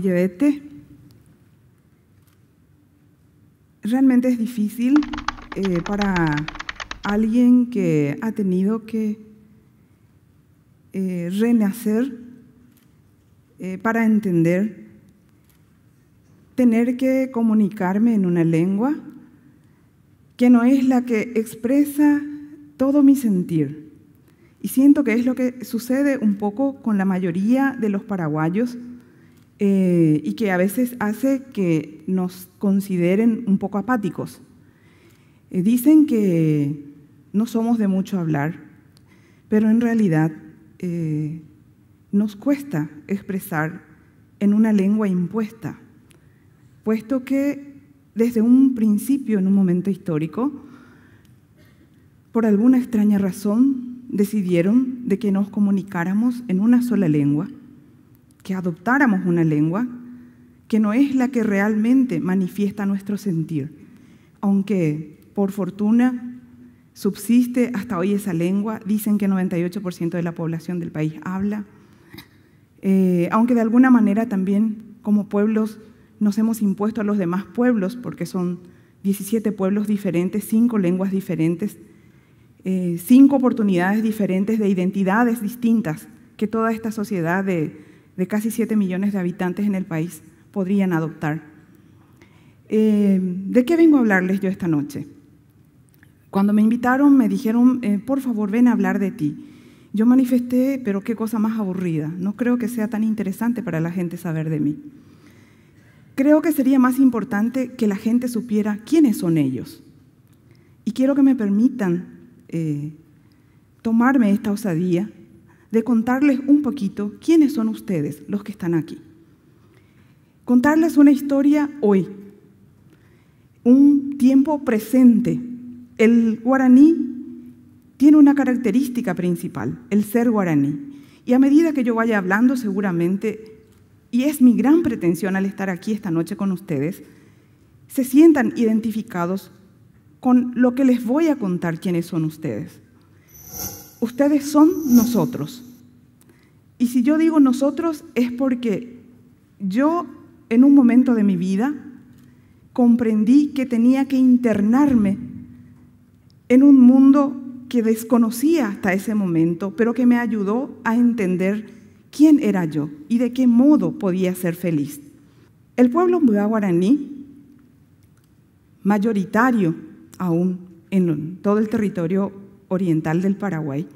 vete. Realmente es difícil eh, para alguien que ha tenido que eh, renacer eh, para entender, tener que comunicarme en una lengua que no es la que expresa todo mi sentir. Y siento que es lo que sucede un poco con la mayoría de los paraguayos eh, y que a veces hace que nos consideren un poco apáticos. Eh, dicen que no somos de mucho hablar, pero en realidad eh, nos cuesta expresar en una lengua impuesta, puesto que desde un principio, en un momento histórico, por alguna extraña razón decidieron de que nos comunicáramos en una sola lengua que adoptáramos una lengua que no es la que realmente manifiesta nuestro sentir, aunque por fortuna subsiste hasta hoy esa lengua, dicen que 98% de la población del país habla, eh, aunque de alguna manera también como pueblos nos hemos impuesto a los demás pueblos, porque son 17 pueblos diferentes, 5 lenguas diferentes, 5 eh, oportunidades diferentes de identidades distintas que toda esta sociedad de de casi 7 millones de habitantes en el país podrían adoptar. Eh, ¿De qué vengo a hablarles yo esta noche? Cuando me invitaron me dijeron, eh, por favor, ven a hablar de ti. Yo manifesté, pero qué cosa más aburrida. No creo que sea tan interesante para la gente saber de mí. Creo que sería más importante que la gente supiera quiénes son ellos. Y quiero que me permitan eh, tomarme esta osadía de contarles un poquito quiénes son ustedes, los que están aquí. Contarles una historia hoy, un tiempo presente. El guaraní tiene una característica principal, el ser guaraní. Y a medida que yo vaya hablando, seguramente, y es mi gran pretensión al estar aquí esta noche con ustedes, se sientan identificados con lo que les voy a contar quiénes son ustedes ustedes son nosotros. Y si yo digo nosotros es porque yo en un momento de mi vida comprendí que tenía que internarme en un mundo que desconocía hasta ese momento, pero que me ayudó a entender quién era yo y de qué modo podía ser feliz. El pueblo guaraní, mayoritario aún en todo el territorio oriental del Paraguay,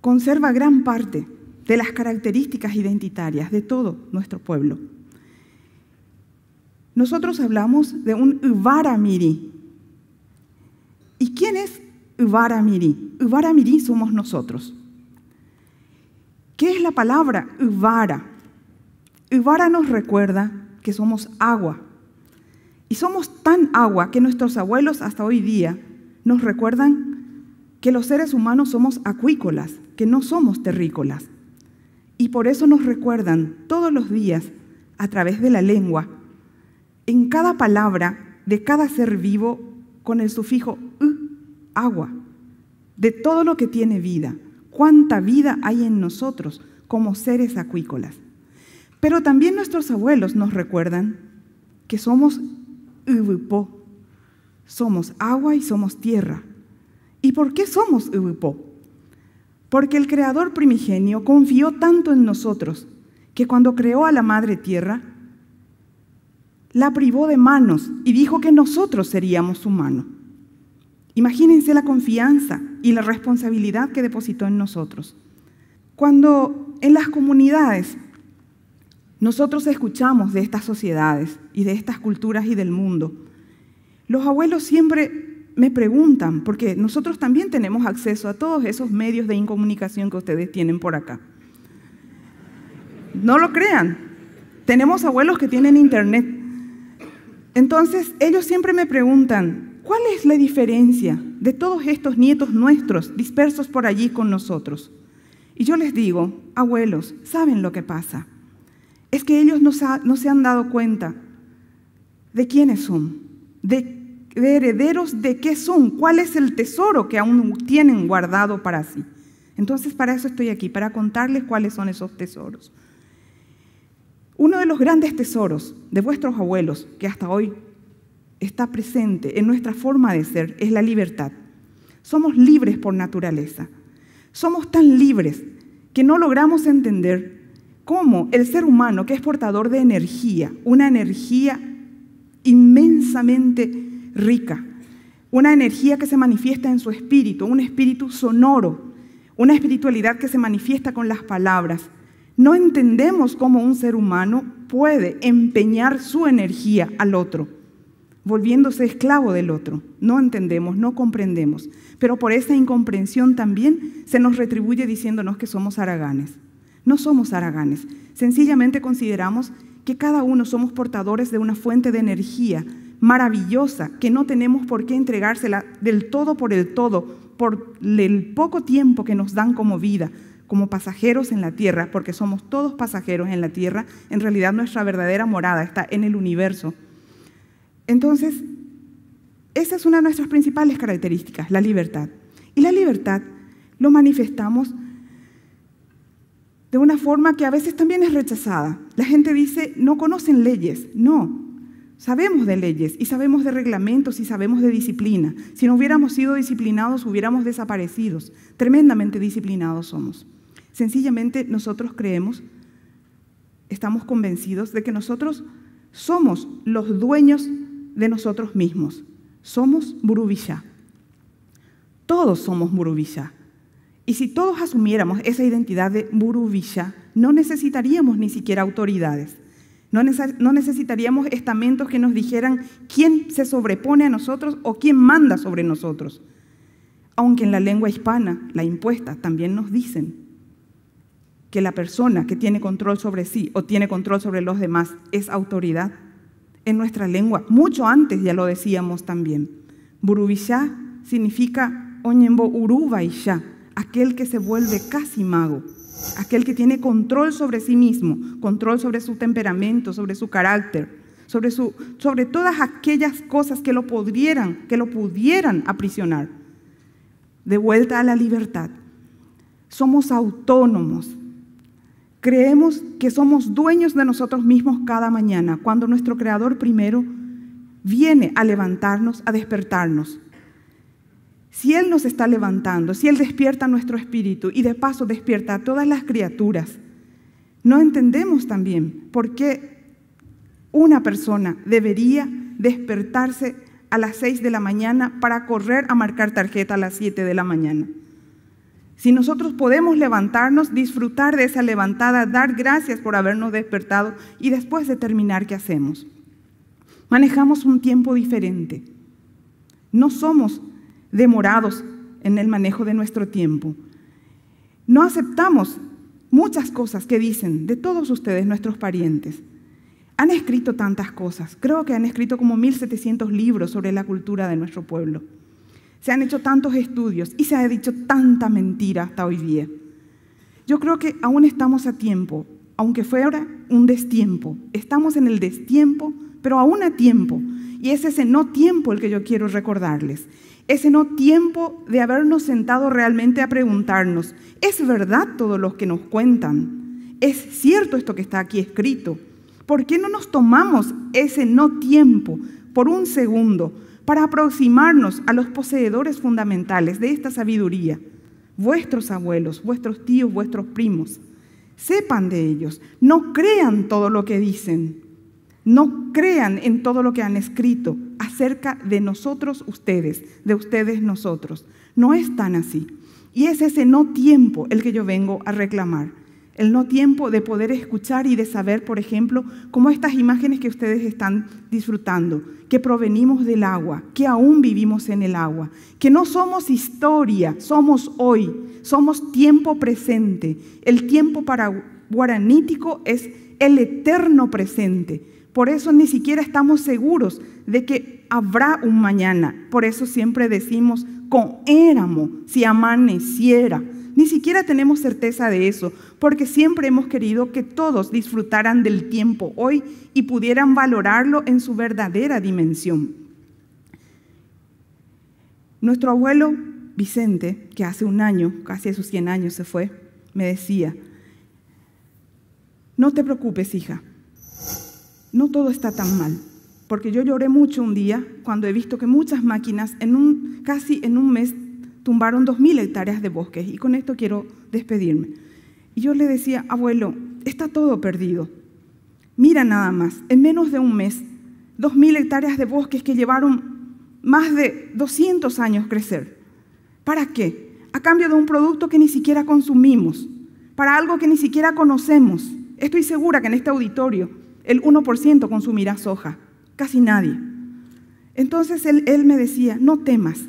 conserva gran parte de las características identitarias de todo nuestro pueblo. Nosotros hablamos de un Ubaramiri. ¿Y quién es Ubaramiri? Ubaramiri somos nosotros. ¿Qué es la palabra Ubara? Ubara nos recuerda que somos agua. Y somos tan agua que nuestros abuelos hasta hoy día nos recuerdan que los seres humanos somos acuícolas, que no somos terrícolas. Y por eso nos recuerdan todos los días, a través de la lengua, en cada palabra de cada ser vivo con el sufijo u, agua, de todo lo que tiene vida, cuánta vida hay en nosotros como seres acuícolas. Pero también nuestros abuelos nos recuerdan que somos uvupo, somos agua y somos tierra, ¿Y por qué somos Uipo? Porque el Creador primigenio confió tanto en nosotros que cuando creó a la Madre Tierra, la privó de manos y dijo que nosotros seríamos su mano. Imagínense la confianza y la responsabilidad que depositó en nosotros. Cuando en las comunidades nosotros escuchamos de estas sociedades y de estas culturas y del mundo, los abuelos siempre me preguntan, porque nosotros también tenemos acceso a todos esos medios de incomunicación que ustedes tienen por acá. No lo crean, tenemos abuelos que tienen internet. Entonces, ellos siempre me preguntan, ¿cuál es la diferencia de todos estos nietos nuestros dispersos por allí con nosotros? Y yo les digo, abuelos, ¿saben lo que pasa? Es que ellos no, se han dado cuenta de quiénes son, de herederos de qué son, cuál es el tesoro que aún tienen guardado para sí. Entonces, para eso estoy aquí, para contarles cuáles son esos tesoros. Uno de los grandes tesoros de vuestros abuelos, que hasta hoy está presente en nuestra forma de ser, es la libertad. Somos libres por naturaleza. Somos tan libres que no logramos entender cómo el ser humano, que es portador de energía, una energía inmensamente rica, una energía que se manifiesta en su espíritu, un espíritu sonoro, una espiritualidad que se manifiesta con las palabras. No entendemos cómo un ser humano puede empeñar su energía al otro, volviéndose esclavo del otro. No entendemos, no comprendemos. Pero por esa incomprensión también se nos retribuye diciéndonos que somos araganes. No somos araganes. Sencillamente consideramos que cada uno somos portadores de una fuente de energía maravillosa que no tenemos por qué entregársela del todo por el todo, por el poco tiempo que nos dan como vida, como pasajeros en la tierra, porque somos todos pasajeros en la tierra, en realidad nuestra verdadera morada está en el universo. Entonces, esa es una de nuestras principales características, la libertad. Y la libertad lo manifestamos de una forma que a veces también es rechazada. La gente dice, no conocen leyes. No, Sabemos de leyes y sabemos de reglamentos y sabemos de disciplina. Si no hubiéramos sido disciplinados, hubiéramos desaparecido. Tremendamente disciplinados somos. Sencillamente nosotros creemos, estamos convencidos de que nosotros somos los dueños de nosotros mismos. Somos Burubillá. Todos somos Burubillá. Y si todos asumiéramos esa identidad de Burubillá, no necesitaríamos ni siquiera autoridades no, necesitaríamos estamentos que nos dijeran quién se sobrepone a nosotros o quién manda sobre nosotros. Aunque en la lengua hispana, la impuesta, también nos dicen que la persona que tiene control sobre sí o tiene control sobre los demás es autoridad. En nuestra lengua, mucho antes ya lo decíamos también. Burubishá significa Oñembo Urubaishá, aquel que se vuelve casi mago aquel que tiene control sobre sí mismo, control sobre su temperamento, sobre su carácter, sobre, su, sobre todas aquellas cosas que lo, pudieran, que lo pudieran aprisionar. De vuelta a la libertad. Somos autónomos. Creemos que somos dueños de nosotros mismos cada mañana, cuando nuestro Creador primero viene a levantarnos, a despertarnos. Si Él nos está levantando, si Él despierta nuestro espíritu y de paso despierta a todas las criaturas, no entendemos también por qué una persona debería despertarse a las seis de la mañana para correr a marcar tarjeta a las siete de la mañana. Si nosotros podemos levantarnos, disfrutar de esa levantada, dar gracias por habernos despertado y después determinar qué hacemos. Manejamos un tiempo diferente. No somos demorados en el manejo de nuestro tiempo. No aceptamos muchas cosas que dicen de todos ustedes, nuestros parientes. Han escrito tantas cosas. Creo que han escrito como 1.700 libros sobre la cultura de nuestro pueblo. Se han hecho tantos estudios y se ha dicho tanta mentira hasta hoy día. Yo creo que aún estamos a tiempo, aunque fuera un destiempo. Estamos en el destiempo, pero aún a tiempo. Y es ese no tiempo el que yo quiero recordarles ese no tiempo de habernos sentado realmente a preguntarnos, ¿es verdad todo lo que nos cuentan? ¿Es cierto esto que está aquí escrito? ¿Por qué no nos tomamos ese no tiempo por un segundo para aproximarnos a los poseedores fundamentales de esta sabiduría? Vuestros abuelos, vuestros tíos, vuestros primos. Sepan de ellos, no crean todo lo que dicen, no crean en todo lo que han escrito, acerca de nosotros ustedes, de ustedes nosotros. No es tan así. Y es ese no tiempo el que yo vengo a reclamar. El no tiempo de poder escuchar y de saber, por ejemplo, cómo estas imágenes que ustedes están disfrutando, que provenimos del agua, que aún vivimos en el agua, que no somos historia, somos hoy, somos tiempo presente. El tiempo para guaranítico es el eterno presente. Por eso ni siquiera estamos seguros de que habrá un mañana. Por eso siempre decimos con éramos, si amaneciera. Ni siquiera tenemos certeza de eso, porque siempre hemos querido que todos disfrutaran del tiempo hoy y pudieran valorarlo en su verdadera dimensión. Nuestro abuelo Vicente, que hace un año, casi a sus 100 años se fue, me decía, no te preocupes, hija, no todo está tan mal, porque yo lloré mucho un día cuando he visto que muchas máquinas casi en un mes tumbaron 2.000 hectáreas de bosques y con esto quiero despedirme. Y yo le decía, abuelo, está todo perdido. Mira nada más, en menos de un mes, 2.000 hectáreas de bosques que llevaron más de 200 años crecer. ¿Para qué? A cambio de un producto que ni siquiera consumimos, para algo que ni siquiera conocemos. Estoy segura que en este auditorio el 1% consumirá soja, casi nadie. Entonces él, me decía, no temas,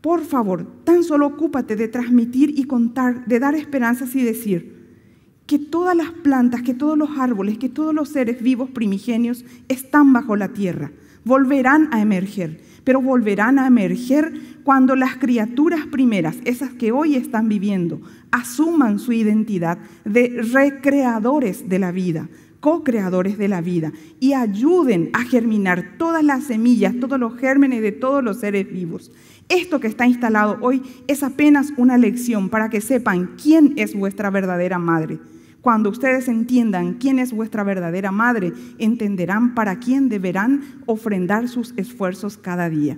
por favor, tan solo ocúpate de transmitir y contar, de dar esperanzas y decir que todas las plantas, que todos los árboles, que todos los seres vivos primigenios están bajo la tierra, volverán a emerger, pero volverán a emerger cuando las criaturas primeras, esas que hoy están viviendo, asuman su identidad de recreadores de la vida, co-creadores de la vida y ayuden a germinar todas las semillas, todos los gérmenes de todos los seres vivos. Esto que está instalado hoy es apenas una lección para que sepan quién es vuestra verdadera madre. Cuando ustedes entiendan quién es vuestra verdadera madre, entenderán para quién deberán ofrendar sus esfuerzos cada día.